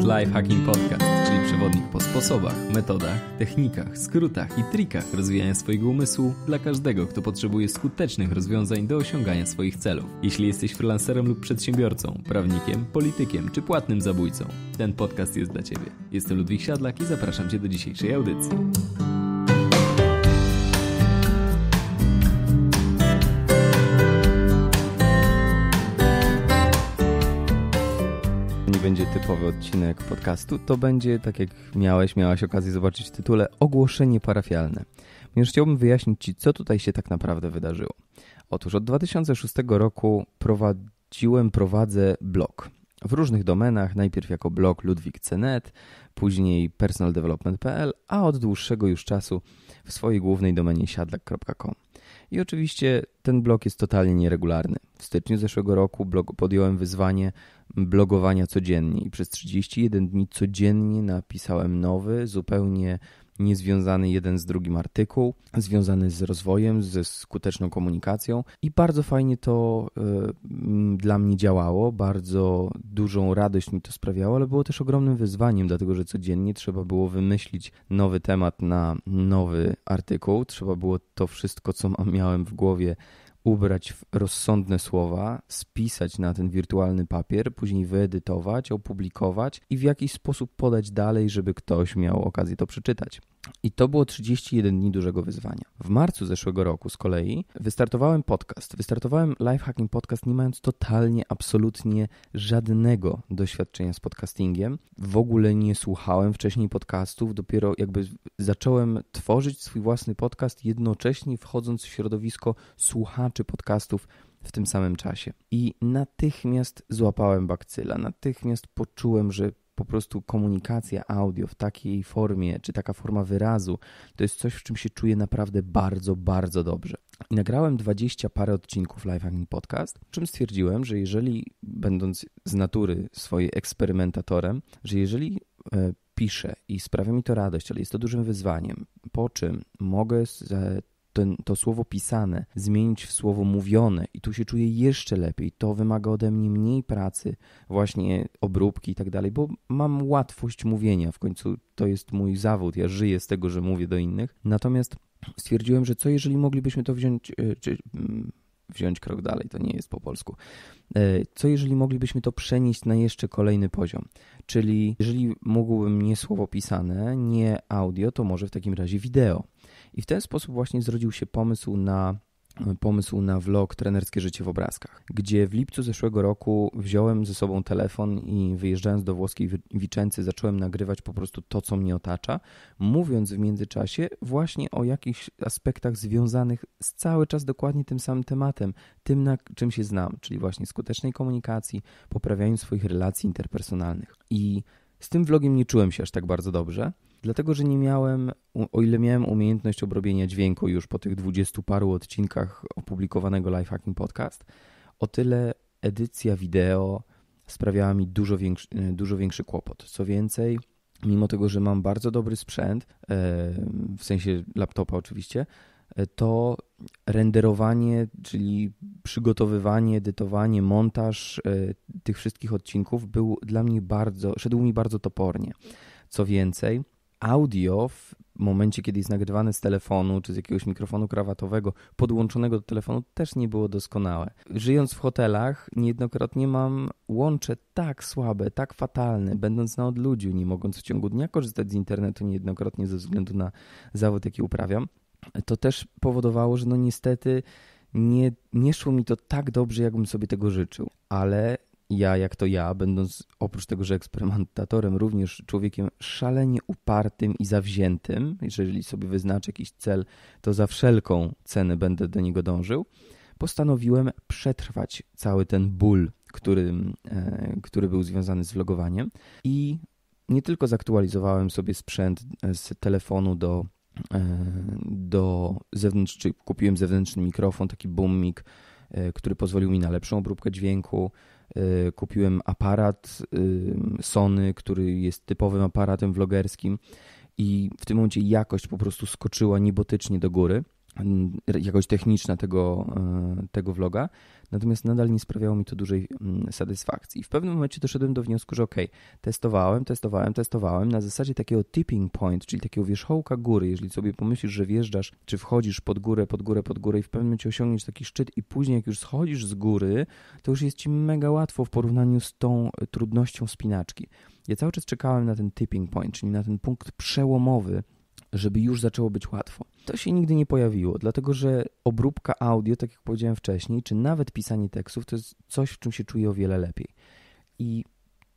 jest Lifehacking Podcast, czyli przewodnik po sposobach, metodach, technikach, skrótach i trikach rozwijania swojego umysłu dla każdego, kto potrzebuje skutecznych rozwiązań do osiągania swoich celów. Jeśli jesteś freelancerem lub przedsiębiorcą, prawnikiem, politykiem czy płatnym zabójcą, ten podcast jest dla Ciebie. Jestem Ludwik Siadlak i zapraszam Cię do dzisiejszej audycji. będzie typowy odcinek podcastu, to będzie, tak jak miałeś, miałaś okazję zobaczyć w tytule, ogłoszenie parafialne. Ponieważ chciałbym wyjaśnić Ci, co tutaj się tak naprawdę wydarzyło. Otóż od 2006 roku prowadziłem, prowadzę blog. W różnych domenach, najpierw jako blog ludwikc.net, później personaldevelopment.pl, a od dłuższego już czasu w swojej głównej domenie siadlak.com. I oczywiście ten blog jest totalnie nieregularny. W styczniu zeszłego roku blog podjąłem wyzwanie blogowania codziennie i przez 31 dni codziennie napisałem nowy, zupełnie niezwiązany jeden z drugim artykuł, związany z rozwojem, ze skuteczną komunikacją i bardzo fajnie to y, dla mnie działało, bardzo dużą radość mi to sprawiało, ale było też ogromnym wyzwaniem, dlatego że codziennie trzeba było wymyślić nowy temat na nowy artykuł, trzeba było to wszystko, co miałem w głowie ubrać w rozsądne słowa, spisać na ten wirtualny papier, później wyedytować, opublikować i w jakiś sposób podać dalej, żeby ktoś miał okazję to przeczytać. I to było 31 dni dużego wyzwania. W marcu zeszłego roku z kolei wystartowałem podcast. Wystartowałem Lifehacking Podcast, nie mając totalnie, absolutnie żadnego doświadczenia z podcastingiem. W ogóle nie słuchałem wcześniej podcastów, dopiero jakby zacząłem tworzyć swój własny podcast, jednocześnie wchodząc w środowisko słuchania czy podcastów w tym samym czasie. I natychmiast złapałem bakcyla, natychmiast poczułem, że po prostu komunikacja audio w takiej formie, czy taka forma wyrazu, to jest coś, w czym się czuję naprawdę bardzo, bardzo dobrze. I nagrałem 20 parę odcinków Live Hacking Podcast, czym stwierdziłem, że jeżeli, będąc z natury swojej eksperymentatorem, że jeżeli e, piszę i sprawia mi to radość, ale jest to dużym wyzwaniem, po czym mogę e, ten, to słowo pisane zmienić w słowo mówione i tu się czuję jeszcze lepiej. To wymaga ode mnie mniej pracy, właśnie obróbki i tak dalej, bo mam łatwość mówienia. W końcu to jest mój zawód. Ja żyję z tego, że mówię do innych. Natomiast stwierdziłem, że co jeżeli moglibyśmy to wziąć, e, czy mm, wziąć krok dalej, to nie jest po polsku. E, co jeżeli moglibyśmy to przenieść na jeszcze kolejny poziom? Czyli jeżeli mógłbym nie słowo pisane, nie audio, to może w takim razie wideo. I w ten sposób właśnie zrodził się pomysł na pomysł na vlog Trenerskie Życie w Obrazkach, gdzie w lipcu zeszłego roku wziąłem ze sobą telefon i wyjeżdżając do włoskiej Wiczęcy zacząłem nagrywać po prostu to, co mnie otacza, mówiąc w międzyczasie właśnie o jakichś aspektach związanych z cały czas dokładnie tym samym tematem, tym na czym się znam, czyli właśnie skutecznej komunikacji, poprawianiu swoich relacji interpersonalnych. I z tym vlogiem nie czułem się aż tak bardzo dobrze, Dlatego, że nie miałem, o ile miałem umiejętność obrobienia dźwięku już po tych dwudziestu paru odcinkach opublikowanego Lifehacking Podcast, o tyle edycja wideo sprawiała mi dużo większy, e, dużo większy kłopot. Co więcej, mimo tego, że mam bardzo dobry sprzęt, e, w sensie laptopa oczywiście, e, to renderowanie, czyli przygotowywanie, edytowanie, montaż tych wszystkich odcinków był dla mnie bardzo, szedł mi bardzo topornie. Co więcej, audio w momencie, kiedy jest nagrywane z telefonu czy z jakiegoś mikrofonu krawatowego podłączonego do telefonu też nie było doskonałe. Żyjąc w hotelach niejednokrotnie mam łącze tak słabe, tak fatalne, będąc na odludziu, nie mogąc w ciągu dnia korzystać z internetu niejednokrotnie ze względu na zawód, jaki uprawiam. To też powodowało, że no niestety nie, nie szło mi to tak dobrze, jakbym sobie tego życzył, ale ja, jak to ja, będąc oprócz tego, że eksperymentatorem, również człowiekiem szalenie upartym i zawziętym, jeżeli sobie wyznaczę jakiś cel, to za wszelką cenę będę do niego dążył, postanowiłem przetrwać cały ten ból, który, e, który był związany z vlogowaniem i nie tylko zaktualizowałem sobie sprzęt e, z telefonu do e, do zewnętrzny, kupiłem zewnętrzny mikrofon, taki boom mic, który pozwolił mi na lepszą obróbkę dźwięku, Y, kupiłem aparat y, Sony, który jest typowym aparatem vlogerskim i w tym momencie jakość po prostu skoczyła niebotycznie do góry jakość techniczna tego, e, tego vloga, natomiast nadal nie sprawiało mi to dużej mm, satysfakcji. W pewnym momencie doszedłem do wniosku, że ok, testowałem, testowałem, testowałem na zasadzie takiego tipping point, czyli takiego wierzchołka góry. Jeżeli sobie pomyślisz, że wjeżdżasz, czy wchodzisz pod górę, pod górę, pod górę i w pewnym momencie osiągniesz taki szczyt i później jak już schodzisz z góry, to już jest ci mega łatwo w porównaniu z tą e, trudnością spinaczki. Ja cały czas czekałem na ten tipping point, czyli na ten punkt przełomowy, żeby już zaczęło być łatwo. To się nigdy nie pojawiło, dlatego że obróbka audio, tak jak powiedziałem wcześniej, czy nawet pisanie tekstów, to jest coś, w czym się czuję o wiele lepiej. I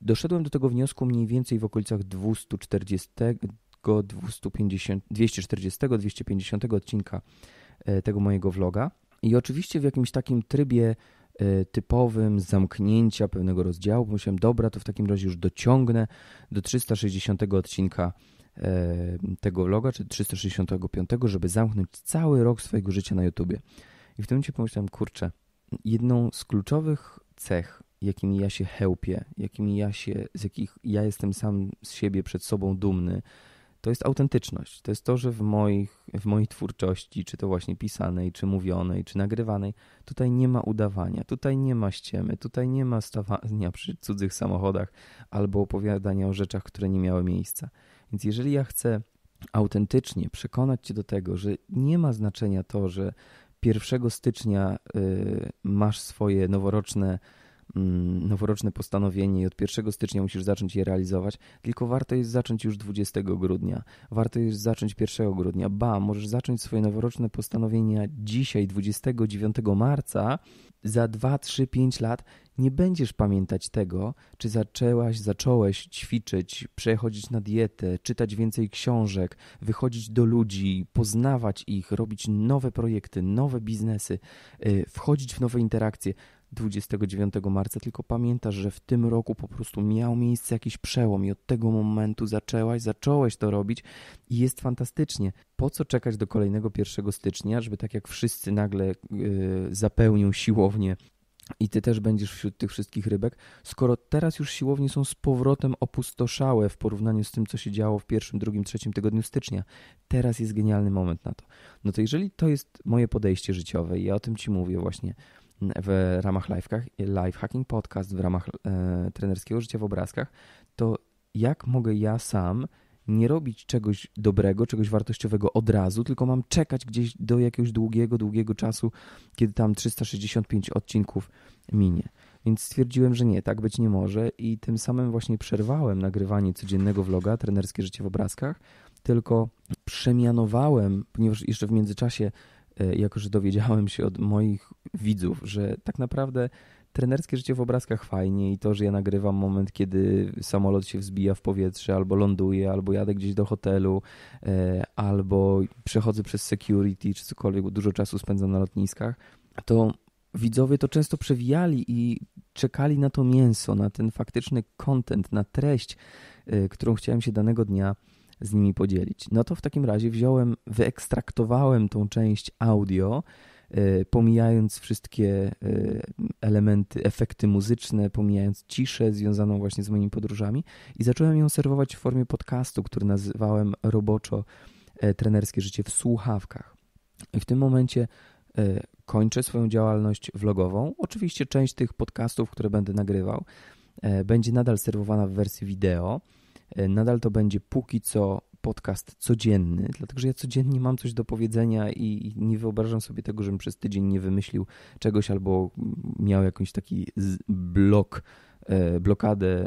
doszedłem do tego wniosku mniej więcej w okolicach 240, 250, 240, 250 odcinka e, tego mojego vloga. I oczywiście w jakimś takim trybie e, typowym zamknięcia pewnego rozdziału, myślałem, dobra, to w takim razie już dociągnę do 360 odcinka E, tego vloga, czy 365, żeby zamknąć cały rok swojego życia na YouTubie. I w tym momencie pomyślałem, kurczę, jedną z kluczowych cech, jakimi ja się hełpię, jakimi ja się, z jakich ja jestem sam z siebie przed sobą dumny, to jest autentyczność. To jest to, że w, moich, w mojej twórczości, czy to właśnie pisanej, czy mówionej, czy nagrywanej, tutaj nie ma udawania, tutaj nie ma ściemy, tutaj nie ma stawania przy cudzych samochodach albo opowiadania o rzeczach, które nie miały miejsca. Więc jeżeli ja chcę autentycznie przekonać Cię do tego, że nie ma znaczenia to, że 1 stycznia y, masz swoje noworoczne Mm, noworoczne postanowienie i od 1 stycznia musisz zacząć je realizować, tylko warto jest zacząć już 20 grudnia, warto jest zacząć 1 grudnia. Ba, możesz zacząć swoje noworoczne postanowienia dzisiaj, 29 marca. Za 2, 3, 5 lat nie będziesz pamiętać tego, czy zaczęłaś, zacząłeś ćwiczyć, przechodzić na dietę, czytać więcej książek, wychodzić do ludzi, poznawać ich, robić nowe projekty, nowe biznesy, y, wchodzić w nowe interakcje 29 marca, tylko pamiętasz, że w tym roku po prostu miał miejsce jakiś przełom i od tego momentu zaczęłaś, zacząłeś to robić i jest fantastycznie. Po co czekać do kolejnego 1 stycznia, żeby tak jak wszyscy nagle yy, zapełnią siłownię i ty też będziesz wśród tych wszystkich rybek, skoro teraz już siłownie są z powrotem opustoszałe w porównaniu z tym, co się działo w pierwszym, drugim, trzecim tygodniu stycznia. Teraz jest genialny moment na to. No to jeżeli to jest moje podejście życiowe i ja o tym ci mówię właśnie, w ramach live hacking podcast, w ramach e, trenerskiego życia w obrazkach, to jak mogę ja sam nie robić czegoś dobrego, czegoś wartościowego od razu, tylko mam czekać gdzieś do jakiegoś długiego, długiego czasu, kiedy tam 365 odcinków minie. Więc stwierdziłem, że nie, tak być nie może i tym samym właśnie przerwałem nagrywanie codziennego vloga Trenerskie Życie w Obrazkach, tylko przemianowałem, ponieważ jeszcze w międzyczasie E, jako że dowiedziałem się od moich widzów, że tak naprawdę trenerskie życie w obrazkach fajnie i to, że ja nagrywam moment, kiedy samolot się wzbija w powietrze, albo ląduje, albo jadę gdzieś do hotelu, e, albo przechodzę przez security, czy cokolwiek, dużo czasu spędzam na lotniskach, to widzowie to często przewijali i czekali na to mięso, na ten faktyczny content, na treść, e, którą chciałem się danego dnia z nimi podzielić. No to w takim razie wziąłem, wyekstraktowałem tą część audio, e, pomijając wszystkie e, elementy, efekty muzyczne, pomijając ciszę związaną właśnie z moimi podróżami i zacząłem ją serwować w formie podcastu, który nazywałem roboczo e, trenerskie życie w słuchawkach. I w tym momencie kończę swoją działalność vlogową. Oczywiście część tych podcastów, które będę nagrywał, będzie nadal serwowana w wersji wideo. E, nadal to będzie póki co podcast codzienny, dlatego że ja codziennie mam coś do powiedzenia i nie wyobrażam sobie tego, żebym przez tydzień nie wymyślił czegoś albo miał jakiś taki blok, e, blokadę e,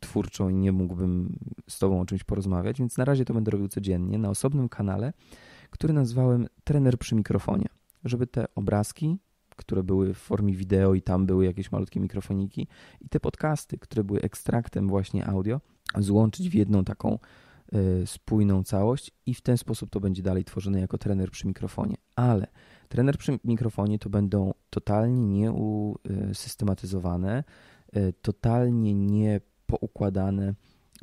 twórczą i nie mógłbym z Tobą o czymś porozmawiać, więc na razie to będę robił codziennie na osobnym kanale, który nazwałem Trener przy mikrofonie, żeby te obrazki które były w formie wideo i tam były jakieś malutkie mikrofoniki i te podcasty, które były ekstraktem właśnie audio, złączyć w jedną taką e, spójną całość i w ten sposób to będzie dalej tworzone jako trener przy mikrofonie. Ale trener przy mikrofonie to będą totalnie nieusystematyzowane, e, totalnie niepoukładane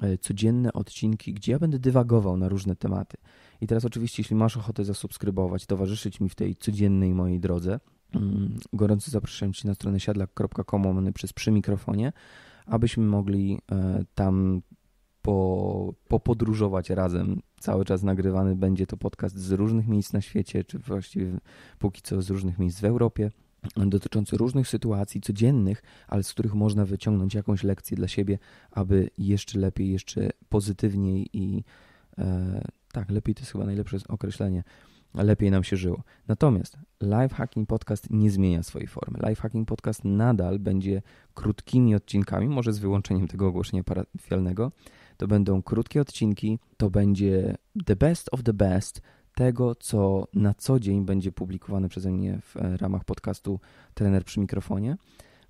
e, codzienne odcinki, gdzie ja będę dywagował na różne tematy. I teraz oczywiście, jeśli masz ochotę zasubskrybować, towarzyszyć mi w tej codziennej mojej drodze, mm, gorąco zapraszam Cię na stronę siadlak.com przez przy mikrofonie, abyśmy mogli tam po, popodróżować razem. Cały czas nagrywany będzie to podcast z różnych miejsc na świecie, czy właściwie póki co z różnych miejsc w Europie, dotyczący różnych sytuacji codziennych, ale z których można wyciągnąć jakąś lekcję dla siebie, aby jeszcze lepiej, jeszcze pozytywniej i e, tak, lepiej to jest chyba najlepsze określenie lepiej nam się żyło. Natomiast Lifehacking Podcast nie zmienia swojej formy. Lifehacking Podcast nadal będzie krótkimi odcinkami, może z wyłączeniem tego ogłoszenia parafialnego, to będą krótkie odcinki, to będzie the best of the best tego, co na co dzień będzie publikowane przeze mnie w e, ramach podcastu Trener przy mikrofonie.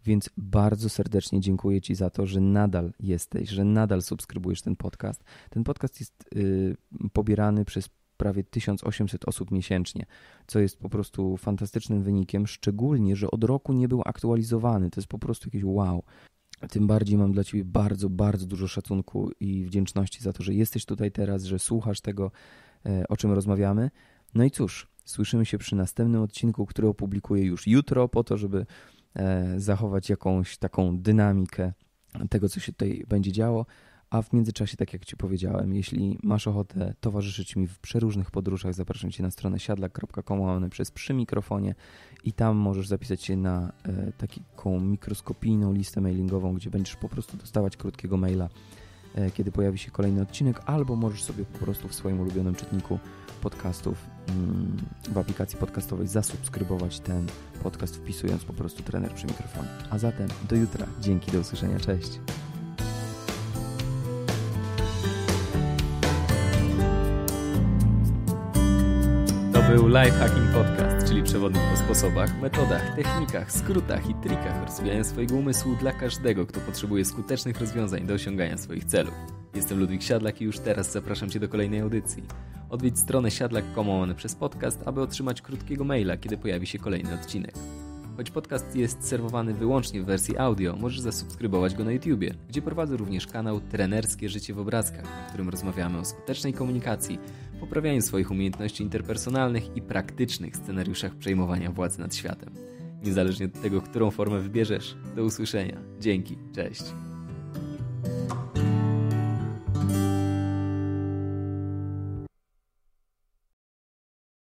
Więc bardzo serdecznie dziękuję Ci za to, że nadal jesteś, że nadal subskrybujesz ten podcast. Ten podcast jest yy, pobierany przez prawie 1800 osób miesięcznie, co jest po prostu fantastycznym wynikiem, szczególnie, że od roku nie był aktualizowany. To jest po prostu jakieś wow tym bardziej mam dla Ciebie bardzo, bardzo dużo szacunku i wdzięczności za to, że jesteś tutaj teraz, że słuchasz tego, e, o czym rozmawiamy. No i cóż, słyszymy się przy następnym odcinku, który opublikuję już jutro, po to, żeby e, zachować jakąś taką dynamikę tego, co się tutaj będzie działo. A w międzyczasie, tak jak Ci powiedziałem, jeśli masz ochotę towarzyszyć mi w przeróżnych podróżach, zapraszam Cię na stronę siadlak.com, mamy przez przy mikrofonie i tam możesz zapisać się na e, taką mikroskopijną listę mailingową, gdzie będziesz po prostu dostawać krótkiego maila, e, kiedy pojawi się kolejny odcinek, albo możesz sobie po prostu w swoim ulubionym czytniku podcastów mm, w aplikacji podcastowej zasubskrybować ten podcast, wpisując po prostu trener przy mikrofonie. A zatem do jutra. Dzięki, do usłyszenia. Cześć. był Lifehacking Podcast, czyli przewodnik o sposobach, metodach, technikach, skrótach i trikach rozwijania swojego umysłu dla każdego, kto potrzebuje skutecznych rozwiązań do osiągania swoich celów. Jestem Ludwik Siadlak i już teraz zapraszam Cię do kolejnej audycji. Odwiedź stronę siadlak.com przez podcast, aby otrzymać krótkiego maila, kiedy pojawi się kolejny odcinek. Choć podcast jest serwowany wyłącznie w wersji audio, możesz zasubskrybować go na YouTubie, gdzie prowadzę również kanał Trenerskie Życie w Obrazkach, na którym rozmawiamy o skutecznej komunikacji, poprawianiu swoich umiejętności interpersonalnych i praktycznych scenariuszach przejmowania władzy nad światem. Niezależnie od tego, którą formę wybierzesz, do usłyszenia. Dzięki, cześć.